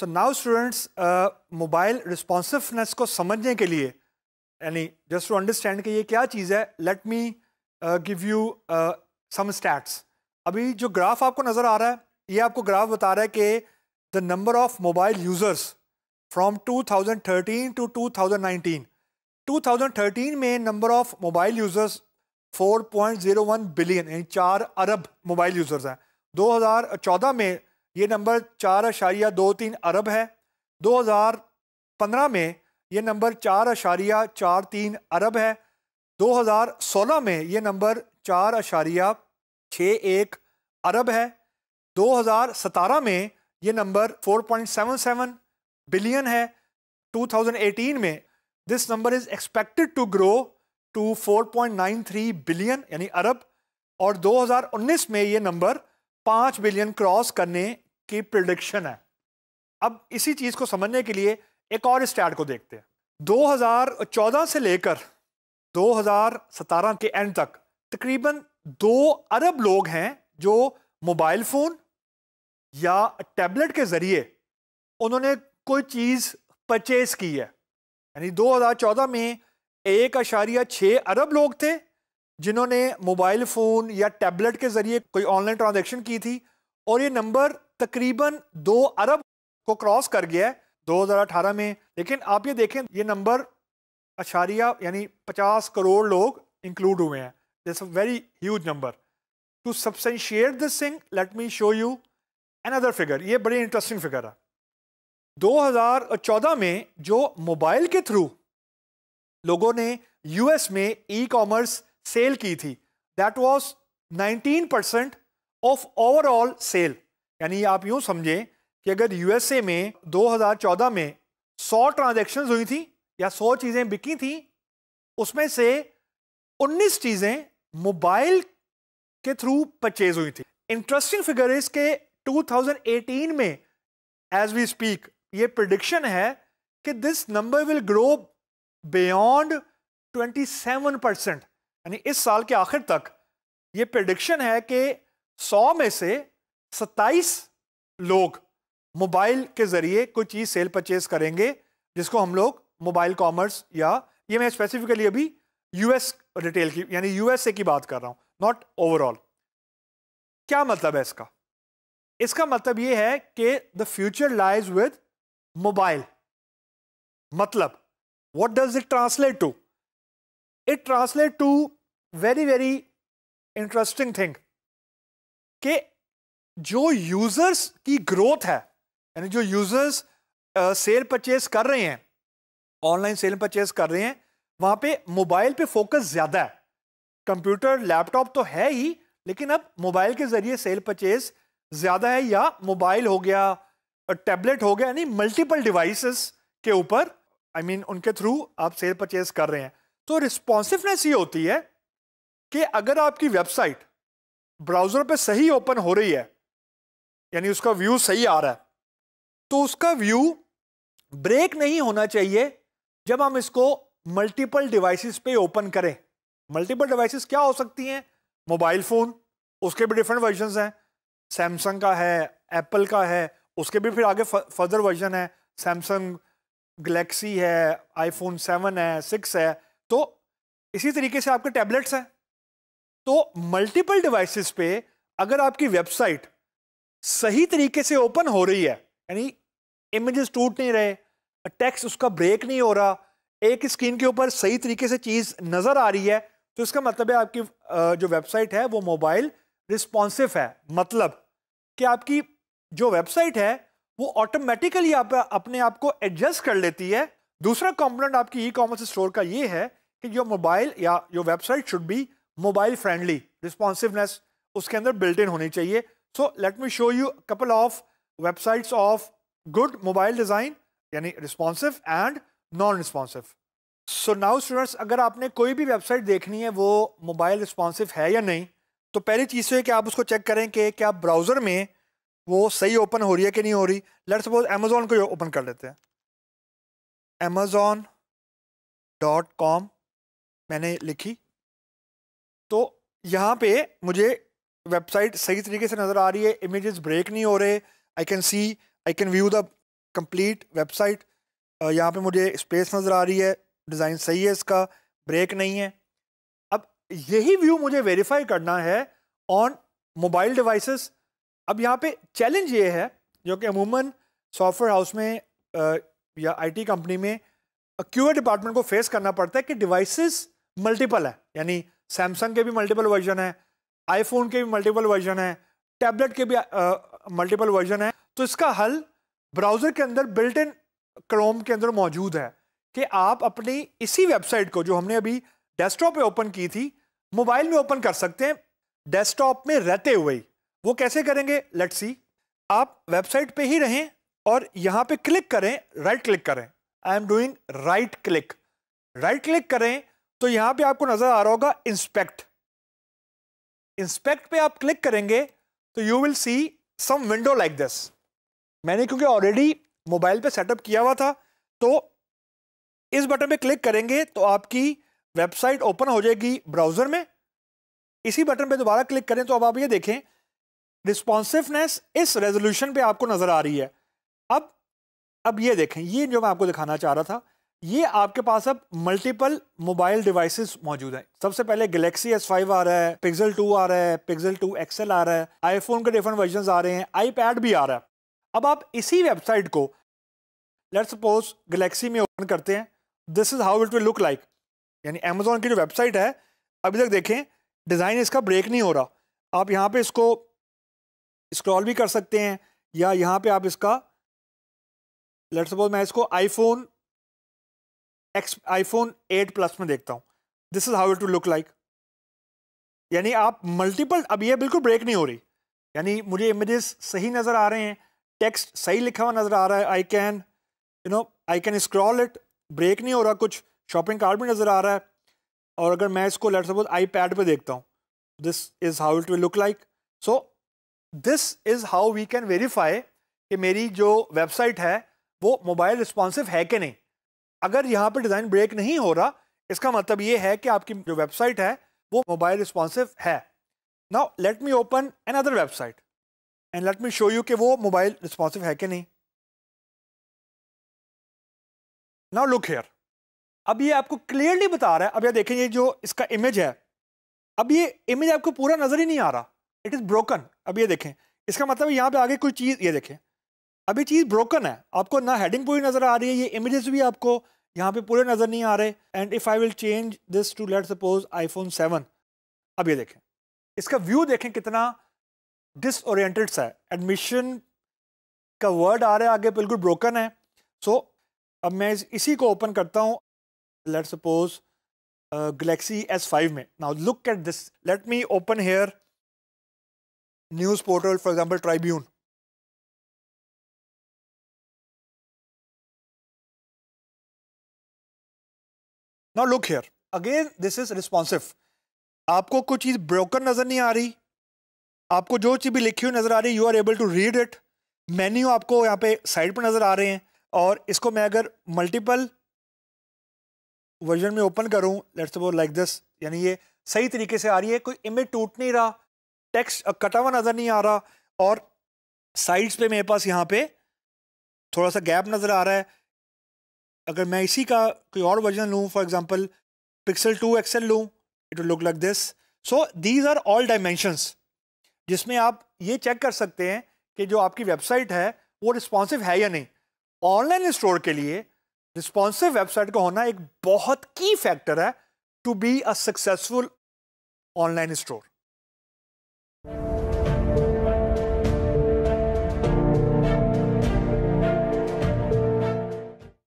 सो now students mobile responsiveness को समझने के लिए यानी जस्ट टू अंडरस्टैंड कि ये क्या चीज़ है let me give you some stats अभी जो ग्राफ आपको नज़र आ रहा है ये आपको ग्राफ बता रहा है कि the number of mobile users from 2013 to thousand 2013 में number of mobile users 4.01 billion यानी चार अरब मोबाइल यूज़र्स हैं 2014 में ये नंबर चार अशारिया दो तीन अरब है 2015 में ये नंबर चार अशारिया चार तीन अरब है 2016 में ये नंबर चार अशारिया छः एक अरब है 2017 में ये नंबर 4.77 बिलियन है 2018 में this number is expected to grow to 4.93 billion यानी अरब और 2019 में ये नंबर पाँच बिलियन क्रॉस करने की प्रिडिक्शन है अब इसी चीज़ को समझने के लिए एक और स्टैट को देखते हैं 2014 से लेकर 2017 के एंड तक तकरीबन दो अरब लोग हैं जो मोबाइल फ़ोन या टैबलेट के ज़रिए उन्होंने कोई चीज़ परचेज़ की है यानी 2014 में एक अशारिया छः अरब लोग थे जिन्होंने मोबाइल फ़ोन या टैबलेट के ज़रिए कोई ऑनलाइन ट्रांजेक्शन की थी और ये नंबर तकरीबन दो अरब को क्रॉस कर गया है अठारह में लेकिन आप ये देखें ये नंबर अशारिया यानी 50 करोड़ लोग इंक्लूड हुए हैं this very huge number to substantiate this thing let me show you another figure ये बड़ी इंटरेस्टिंग फिगर है 2014 में जो मोबाइल के थ्रू लोगों ने यूएस में ई कॉमर्स सेल की थी that was 19 percent of overall sale यानी आप यूं समझें कि अगर यूएसए में 2014 में 100 ट्रांजैक्शंस हुई थी या 100 चीज़ें बिकी थी उसमें से 19 चीज़ें मोबाइल के थ्रू परचेज हुई थी इंटरेस्टिंग फिगर इज के 2018 में एज वी स्पीक ये प्रडिक्शन है कि this number will grow beyond 27 percent यानी इस साल के आखिर तक ये प्रडिक्शन है कि 100 में से सत्ताईस लोग मोबाइल के ज़रिए कोई चीज़ सेल परचेज करेंगे जिसको हम लोग मोबाइल कॉमर्स या ये मैं स्पेसिफिकली अभी यूएस रिटेल की यानी यूएसए की बात कर रहा हूं नॉट ओवरऑल क्या मतलब है इसका इसका मतलब ये है कि the future lies with mobile मतलब what does it translate to it translate to very very interesting thing के जो यूजर्स की ग्रोथ है यानी जो यूजर्स सेल परचेज कर रहे हैं ऑनलाइन सेल परचेज कर रहे हैं वहां पे मोबाइल पे फोकस ज़्यादा है कंप्यूटर लैपटॉप तो है ही लेकिन अब मोबाइल के ज़रिए सेल परचेज ज़्यादा है या मोबाइल हो गया टैबलेट हो गया यानी मल्टीपल डिवाइसेस के ऊपर आई I मीन mean, उनके थ्रू आप सेल परचेज कर रहे हैं तो रिस्पॉन्सिवनेस ये होती है कि अगर आपकी वेबसाइट ब्राउज़र पे सही ओपन हो रही है यानी उसका व्यू सही आ रहा है तो उसका व्यू ब्रेक नहीं होना चाहिए जब हम इसको मल्टीपल डिवाइसेस पे ओपन करें मल्टीपल डिवाइसेस क्या हो सकती हैं मोबाइल फ़ोन उसके भी डिफरेंट वर्जन हैं सैमसंग का है एप्पल का है उसके भी फिर आगे फर्दर वर्जन है सैमसंग गलेक्सी है आईफोन सेवन है सिक्स है तो इसी तरीके से आपके टैबलेट्स हैं तो मल्टीपल डिवाइसेस पे अगर आपकी वेबसाइट सही तरीके से ओपन हो रही है यानी इमेजेस टूट नहीं रहे टेक्स्ट उसका ब्रेक नहीं हो रहा एक स्क्रीन के ऊपर सही तरीके से चीज़ नज़र आ रही है तो इसका मतलब है आपकी जो वेबसाइट है वो मोबाइल रिस्पॉन्सिव है मतलब कि आपकी जो वेबसाइट है वो ऑटोमेटिकली आप अपने आप को एडजस्ट कर लेती है दूसरा कंपोनेंट आपकी ई कॉमर्स स्टोर का ये है कि जो मोबाइल या जो website should be mobile friendly responsiveness उसके अंदर बिल्ट इन होनी चाहिए so let me show you couple of of of good mobile design यानी responsive and non responsive so now students अगर आपने कोई भी वेबसाइट देखनी है वो मोबाइल रिस्पॉन्सिव है या नहीं तो पहली चीज़ से तो कि आप उसको चेक करें कि क्या ब्राउज़र में वो सही ओपन हो रही है कि नहीं हो रही लेट सपोज अमेज़ोन को ओपन कर लेते हैं अमेज़ोन डॉट कॉम मैंने लिखी तो यहाँ पे मुझे वेबसाइट सही तरीके से नज़र आ रही है इमेजेस ब्रेक नहीं हो रहे I can see I can view the complete website यहाँ पे मुझे स्पेस नज़र आ रही है डिज़ाइन सही है इसका ब्रेक नहीं है अब यही व्यू मुझे वेरीफाई करना है ऑन मोबाइल डिवाइसेस अब यहाँ पे चैलेंज ये है जो कि अमूमन सॉफ्टवेयर हाउस में आ, या आईटी कंपनी में क्यूए डिपार्टमेंट को फेस करना पड़ता है कि डिवाइसेस मल्टीपल है यानी सैमसंग के भी मल्टीपल वर्जन है आईफोन के भी मल्टीपल वर्जन है टैबलेट के भी मल्टीपल वर्जन है तो इसका हल ब्राउज़र के अंदर बिल्ट इन क्रोम के अंदर मौजूद है कि आप अपनी इसी वेबसाइट को जो हमने अभी डेस्कटॉप पे ओपन की थी मोबाइल में ओपन कर सकते हैं डेस्कटॉप में रहते हुए ही वो कैसे करेंगे लेट्स सी आप वेबसाइट पे ही रहें और यहाँ पे क्लिक करें राइट क्लिक करें I am doing right click right click करें तो यहाँ पे आपको नज़र आ रहा होगा इंस्पेक्ट इंस्पेक्ट पे आप क्लिक करेंगे तो you will see some window like this मैंने क्योंकि ऑलरेडी मोबाइल पे सेटअप किया हुआ था तो इस बटन पे क्लिक करेंगे तो आपकी वेबसाइट ओपन हो जाएगी ब्राउज़र में इसी बटन पे दोबारा क्लिक करें तो अब आप ये देखें रिस्पॉन्सिवनेस इस रेजोल्यूशन पे आपको नज़र आ रही है अब अब ये देखें ये जो मैं आपको दिखाना चाह रहा था ये आपके पास अब मल्टीपल मोबाइल डिवाइसेस मौजूद हैं सबसे पहले गलेक्सी एस फाइव आ रहा है पिक्सल टू आ रहा है पिक्सल टू एक्सएल आ रहा है आईफोन के डिफरेंट वर्जन आ रहे हैं आईपैड भी आ रहा है अब आप इसी वेबसाइट को लेट सपोज गलेक्सी में ओपन करते हैं this is how it will look like यानी अमेजोन की जो वेबसाइट है अभी तक देखें डिज़ाइन इसका ब्रेक नहीं हो रहा आप यहाँ पर इसको स्क्रॉल भी कर सकते हैं या यहाँ पर आप इसका लेट सपोज मैं इसको iPhone X iPhone eight plus में देखता हूँ this is how to look like यानी आप मल्टीपल अब ये बिल्कुल ब्रेक नहीं हो रही यानी मुझे इमेजेस सही नज़र आ रहे हैं टेक्स्ट सही लिखा हुआ नज़र आ रहा है I can you know I can scroll it break नहीं हो रहा कुछ शॉपिंग कार्ड भी नज़र आ रहा है और अगर मैं इसको लेट सपोज आई पैड पर देखता हूँ this is how it will look like so this is how we can verify कि मेरी जो वेबसाइट है वो मोबाइल रिस्पॉन्सिव है कि नहीं अगर यहाँ पे डिज़ाइन ब्रेक नहीं हो रहा इसका मतलब ये है कि आपकी जो वेबसाइट है वो मोबाइल रिस्पॉन्सिव है now let me open an other website and let me show you कि वो मोबाइल रिस्पॉन्सिव है कि नहीं नाउ लुक हेयर अब ये आपको क्लियरली बता रहा है अब ये देखें ये जो इसका इमेज है अब ये इमेज आपको पूरा नज़र ही नहीं आ रहा इट इज़ ब्रोकन अब ये देखें इसका मतलब यहाँ पे आगे कोई चीज़ ये देखें अभी चीज़ ब्रोकन है आपको ना हेडिंग पूरी नज़र आ रही है ये इमेजेस भी आपको यहाँ पे पूरे नज़र नहीं आ रहे and if I will change this to let suppose iPhone seven अब ये देखें इसका व्यू देखें कितना डिसोरिएंटेड सा है एडमिशन का वर्ड आ रहा है आगे बिल्कुल ब्रोकन है सो so, अब मैं इस, इसी को ओपन करता हूँ let suppose Galaxy S five में now look at this let me open here news portal for example Tribune now look here again this is responsive आपको कोई चीज़ ब्रोकन नज़र नहीं आ रही आपको जो चीज़ भी लिखी हुई नज़र आ रही you are able to read it menu आपको यहाँ पे साइड पर नज़र आ रहे हैं और इसको मैं अगर मल्टीपल वर्जन में ओपन करूँ लेट्स वो लाइक दिस यानी ये सही तरीके से आ रही है कोई इमेज टूट नहीं रहा टेक्स्ट कटा हुआ नज़र नहीं आ रहा और साइड्स पे मेरे पास यहाँ पे थोड़ा सा गैप नज़र आ रहा है अगर मैं इसी का कोई और वर्जन लूँ for example pixel two XL लूँ it look like this so these are all dimensions जिसमें आप ये चेक कर सकते हैं कि जो आपकी वेबसाइट है वो रिस्पॉन्सिव है या नहीं ऑनलाइन स्टोर के लिए रिस्पॉन्सिव वेबसाइट का होना एक बहुत की फैक्टर है to be a successful online store